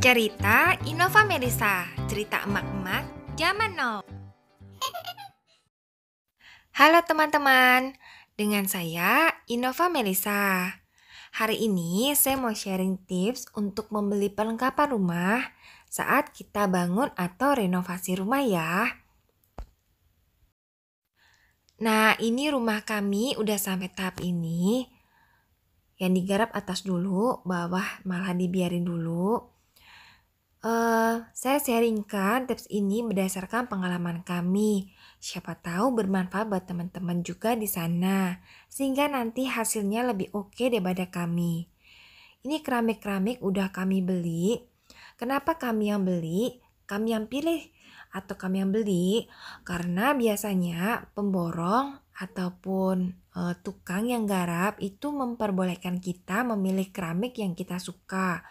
Cerita Innova Melisa, cerita emak-emak zaman now. Halo teman-teman, dengan saya Innova Melisa. Hari ini saya mau sharing tips untuk membeli perlengkapan rumah saat kita bangun atau renovasi rumah ya. Nah, ini rumah kami udah sampai tahap ini. Yang digarap atas dulu, bawah malah dibiarin dulu. Uh, saya sharingkan tips ini berdasarkan pengalaman kami. Siapa tahu bermanfaat buat teman-teman juga di sana, sehingga nanti hasilnya lebih oke okay daripada kami. Ini keramik-keramik udah kami beli. Kenapa kami yang beli? Kami yang pilih atau kami yang beli? Karena biasanya pemborong ataupun uh, tukang yang garap itu memperbolehkan kita memilih keramik yang kita suka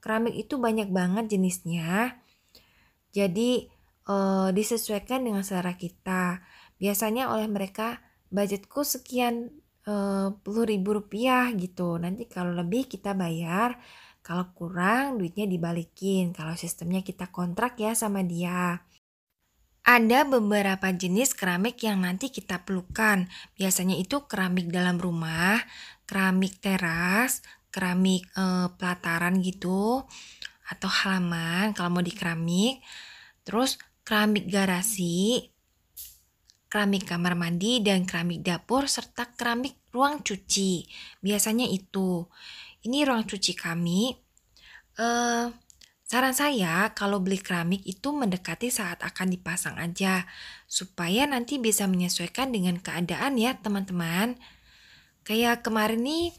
Keramik itu banyak banget jenisnya. Jadi eh, disesuaikan dengan selera kita. Biasanya oleh mereka budgetku sekian eh, puluh ribu rupiah gitu. Nanti kalau lebih kita bayar, kalau kurang duitnya dibalikin. Kalau sistemnya kita kontrak ya sama dia. Ada beberapa jenis keramik yang nanti kita perlukan. Biasanya itu keramik dalam rumah, keramik teras, keramik e, pelataran gitu atau halaman kalau mau di keramik. Terus keramik garasi, keramik kamar mandi dan keramik dapur serta keramik ruang cuci. Biasanya itu. Ini ruang cuci kami. e, Saran saya, kalau beli keramik itu mendekati saat akan dipasang aja, supaya nanti bisa menyesuaikan dengan keadaan ya teman-teman. Kayak kemarin nih,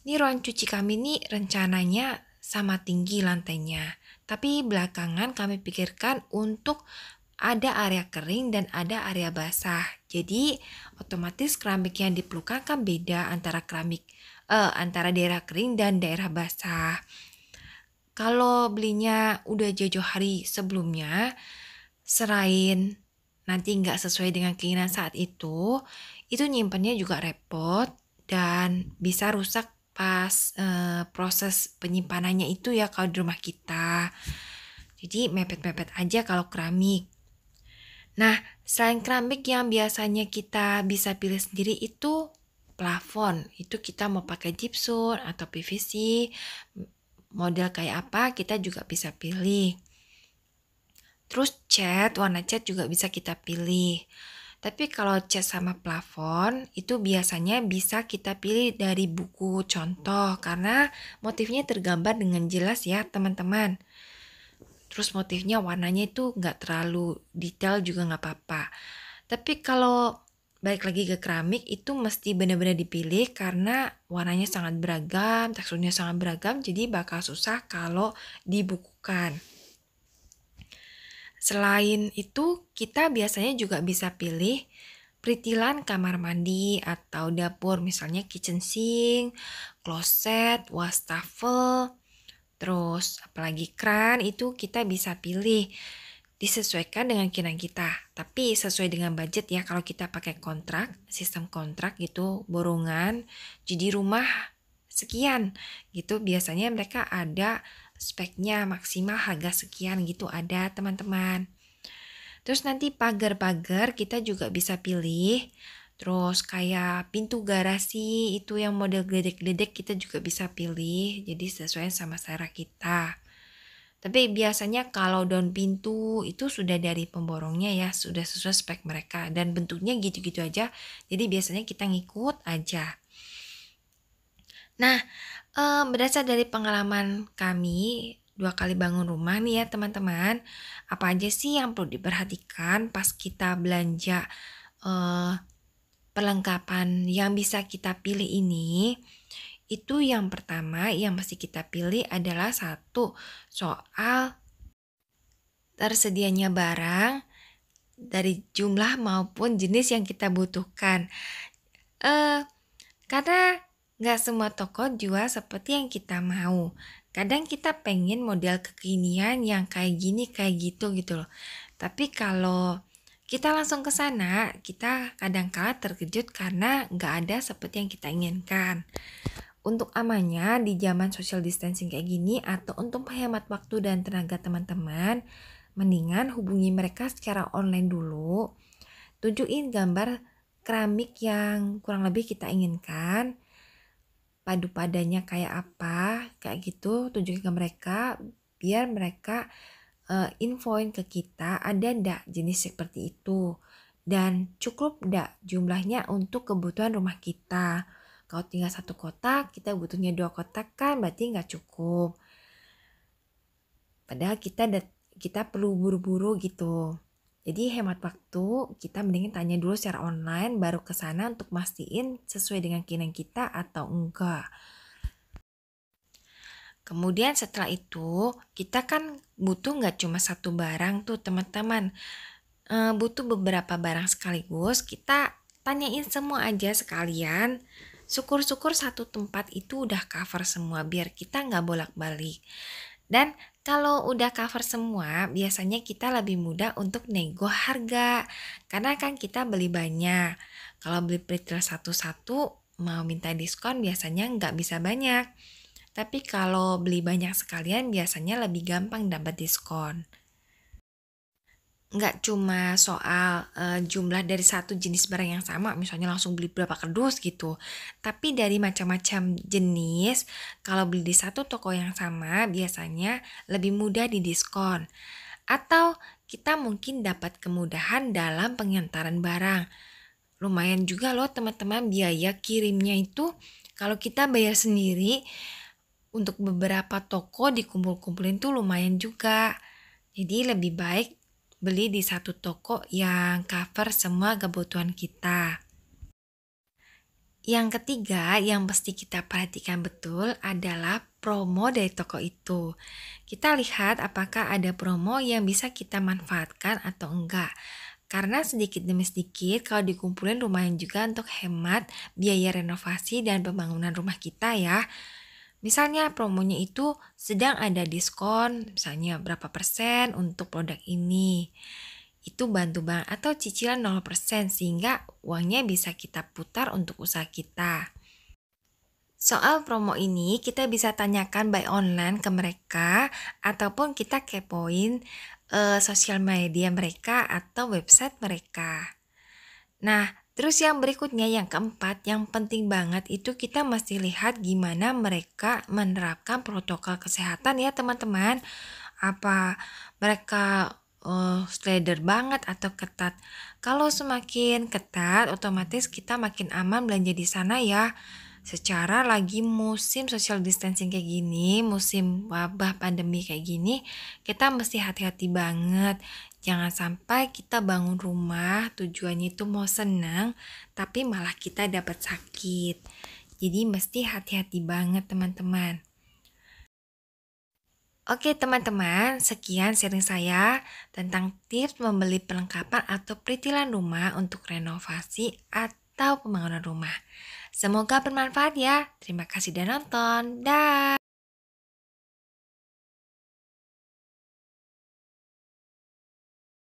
ini ruang cuci kami ini rencananya sama tinggi lantainya. Tapi belakangan kami pikirkan untuk ada area kering dan ada area basah. Jadi otomatis keramik yang diperlukan kan beda antara keramik eh, antara daerah kering dan daerah basah. Kalau belinya udah jauh hari sebelumnya, serain nanti nggak sesuai dengan keinginan saat itu, itu nyimpennya juga repot dan bisa rusak pas uh, proses penyimpanannya itu ya kalau di rumah kita. Jadi mepet-mepet aja kalau keramik. Nah, selain keramik yang biasanya kita bisa pilih sendiri itu plafon. Itu kita mau pakai gypsum atau PVC, model kayak apa kita juga bisa pilih. Terus cat, warna cat juga bisa kita pilih. Tapi kalau cat sama plafon itu biasanya bisa kita pilih dari buku contoh karena motifnya tergambar dengan jelas ya teman-teman. Terus motifnya warnanya itu nggak terlalu detail juga nggak apa-apa. Tapi kalau balik lagi ke keramik itu mesti benar-benar dipilih karena warnanya sangat beragam, teksturnya sangat beragam jadi bakal susah kalau dibukukan. Selain itu, kita biasanya juga bisa pilih peritilan kamar mandi atau dapur, misalnya kitchen sink, kloset, wastafel, terus apalagi kran itu kita bisa pilih disesuaikan dengan keinginan kita. Tapi sesuai dengan budget ya kalau kita pakai kontrak, sistem kontrak gitu, borongan. Jadi rumah sekian gitu biasanya mereka ada speknya maksimal harga sekian gitu ada teman-teman. Terus nanti pagar-pagar kita juga bisa pilih. Terus kayak pintu garasi itu yang model gledek-gledek kita juga bisa pilih. Jadi sesuai sama selera kita. Tapi biasanya kalau daun pintu itu sudah dari pemborongnya ya, sudah sesuai spek mereka dan bentuknya gitu-gitu aja. Jadi biasanya kita ngikut aja. Nah, Eee, eh, berdasar dari pengalaman kami, dua kali bangun rumah nih ya teman-teman, apa aja sih yang perlu diperhatikan pas kita belanja, uh, perlengkapan yang bisa kita pilih ini? Itu yang pertama yang mesti kita pilih adalah satu soal tersedianya barang dari jumlah maupun jenis yang kita butuhkan. uh, karena Nggak semua toko jual seperti yang kita mau. Kadang kita pengen model kekinian yang kayak gini, kayak gitu gitu loh. Tapi kalau kita langsung ke sana, kita kadang kala terkejut karena nggak ada seperti yang kita inginkan. Untuk amannya di zaman social distancing kayak gini atau untuk menghemat waktu dan tenaga teman-teman, mendingan hubungi mereka secara online dulu. Tunjukin gambar keramik yang kurang lebih kita inginkan, padu padanya kayak apa kayak gitu tunjukin ke mereka biar mereka uh, infoin ke kita ada ndak jenis seperti itu dan cukup ndak jumlahnya untuk kebutuhan rumah kita kalau tinggal satu kotak kita butuhnya dua kotak kan berarti nggak cukup padahal kita kita perlu buru-buru gitu jadi hemat waktu, kita mendingin tanya dulu secara online baru ke sana untuk mastiin sesuai dengan keinginan kita atau enggak. Kemudian setelah itu, kita kan butuh nggak cuma satu barang tuh teman-teman. E, butuh beberapa barang sekaligus, kita tanyain semua aja sekalian. Syukur-syukur satu tempat itu udah cover semua biar kita nggak bolak-balik. Dan kalau udah cover semua, biasanya kita lebih mudah untuk nego harga. Karena kan kita beli banyak. Kalau beli retail satu-satu, mau minta diskon biasanya nggak bisa banyak. Tapi kalau beli banyak sekalian, biasanya lebih gampang dapat diskon nggak cuma soal uh, jumlah dari satu jenis barang yang sama misalnya langsung beli berapa kerdus gitu tapi dari macam-macam jenis kalau beli di satu toko yang sama biasanya lebih mudah didiskon atau kita mungkin dapat kemudahan dalam pengantaran barang lumayan juga loh teman-teman biaya kirimnya itu kalau kita bayar sendiri untuk beberapa toko dikumpul-kumpulin tuh lumayan juga jadi lebih baik beli di satu toko yang cover semua kebutuhan kita. Yang ketiga yang pasti kita perhatikan betul adalah promo dari toko itu. Kita lihat apakah ada promo yang bisa kita manfaatkan atau enggak. Karena sedikit demi sedikit kalau dikumpulin lumayan juga untuk hemat biaya renovasi dan pembangunan rumah kita ya. Misalnya promonya itu sedang ada diskon, misalnya berapa persen untuk produk ini. Itu bantu banget atau cicilan 0% sehingga uangnya bisa kita putar untuk usaha kita. Soal promo ini kita bisa tanyakan by online ke mereka ataupun kita kepoin uh, sosial media mereka atau website mereka. Nah, Terus yang berikutnya yang keempat yang penting banget itu kita masih lihat gimana mereka menerapkan protokol kesehatan ya teman-teman. Apa mereka uh, slider banget atau ketat. Kalau semakin ketat otomatis kita makin aman belanja di sana ya secara lagi musim social distancing kayak gini, musim wabah pandemi kayak gini, kita mesti hati-hati banget. Jangan sampai kita bangun rumah tujuannya itu mau senang, tapi malah kita dapat sakit. Jadi mesti hati-hati banget teman-teman. Oke teman-teman, sekian sharing saya tentang tips membeli perlengkapan atau peritilan rumah untuk renovasi atau pembangunan rumah. Semoga bermanfaat ya. Terima kasih dan nonton. Dah.